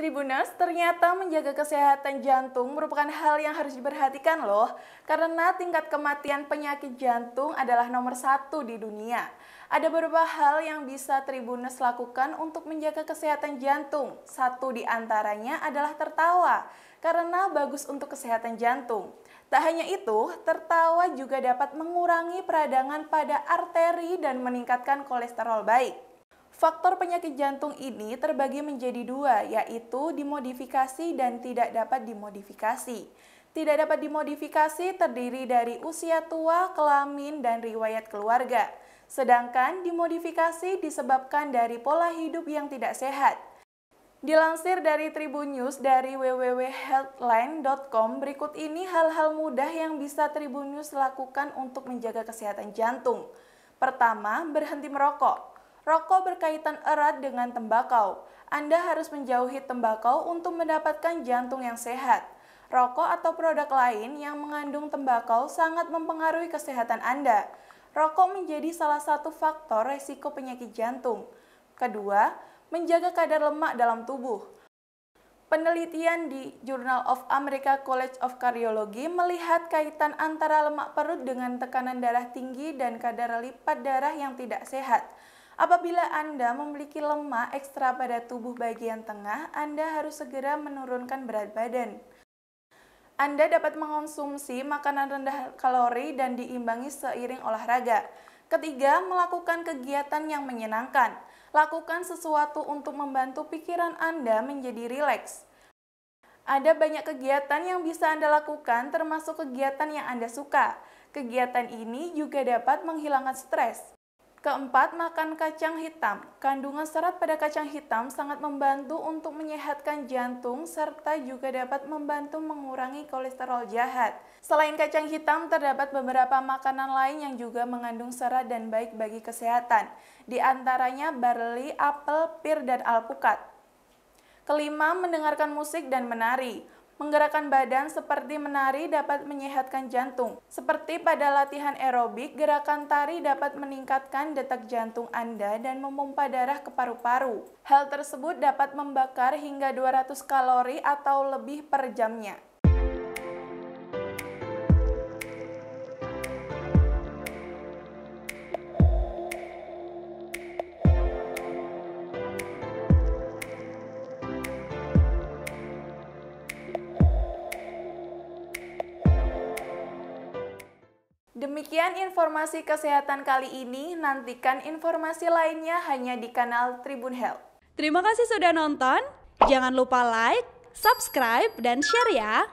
Tribunas, ternyata menjaga kesehatan jantung merupakan hal yang harus diperhatikan loh, karena tingkat kematian penyakit jantung adalah nomor satu di dunia. Ada beberapa hal yang bisa Tribunas lakukan untuk menjaga kesehatan jantung. Satu di antaranya adalah tertawa, karena bagus untuk kesehatan jantung. Tak hanya itu, tertawa juga dapat mengurangi peradangan pada arteri dan meningkatkan kolesterol baik. Faktor penyakit jantung ini terbagi menjadi dua, yaitu dimodifikasi dan tidak dapat dimodifikasi. Tidak dapat dimodifikasi terdiri dari usia tua, kelamin, dan riwayat keluarga. Sedangkan dimodifikasi disebabkan dari pola hidup yang tidak sehat. Dilansir dari Tribun News dari www.healthline.com, berikut ini hal-hal mudah yang bisa Tribun News lakukan untuk menjaga kesehatan jantung. Pertama, berhenti merokok. Rokok berkaitan erat dengan tembakau. Anda harus menjauhi tembakau untuk mendapatkan jantung yang sehat. Rokok atau produk lain yang mengandung tembakau sangat mempengaruhi kesehatan Anda. Rokok menjadi salah satu faktor resiko penyakit jantung. Kedua, menjaga kadar lemak dalam tubuh. Penelitian di Journal of America College of Cardiology melihat kaitan antara lemak perut dengan tekanan darah tinggi dan kadar lipat darah yang tidak sehat. Apabila Anda memiliki lemak ekstra pada tubuh bagian tengah, Anda harus segera menurunkan berat badan. Anda dapat mengonsumsi makanan rendah kalori dan diimbangi seiring olahraga. Ketiga, melakukan kegiatan yang menyenangkan. Lakukan sesuatu untuk membantu pikiran Anda menjadi rileks. Ada banyak kegiatan yang bisa Anda lakukan termasuk kegiatan yang Anda suka. Kegiatan ini juga dapat menghilangkan stres. Keempat, makan kacang hitam. Kandungan serat pada kacang hitam sangat membantu untuk menyehatkan jantung serta juga dapat membantu mengurangi kolesterol jahat. Selain kacang hitam, terdapat beberapa makanan lain yang juga mengandung serat dan baik bagi kesehatan. Di antaranya barley, apel, pir, dan alpukat. Kelima, mendengarkan musik dan menari. Menggerakkan badan seperti menari dapat menyehatkan jantung. Seperti pada latihan aerobik, gerakan tari dapat meningkatkan detak jantung Anda dan memompa darah ke paru-paru. Hal tersebut dapat membakar hingga 200 kalori atau lebih per jamnya. Demikian informasi kesehatan kali ini. Nantikan informasi lainnya hanya di kanal Tribun Health. Terima kasih sudah nonton. Jangan lupa like, subscribe, dan share ya.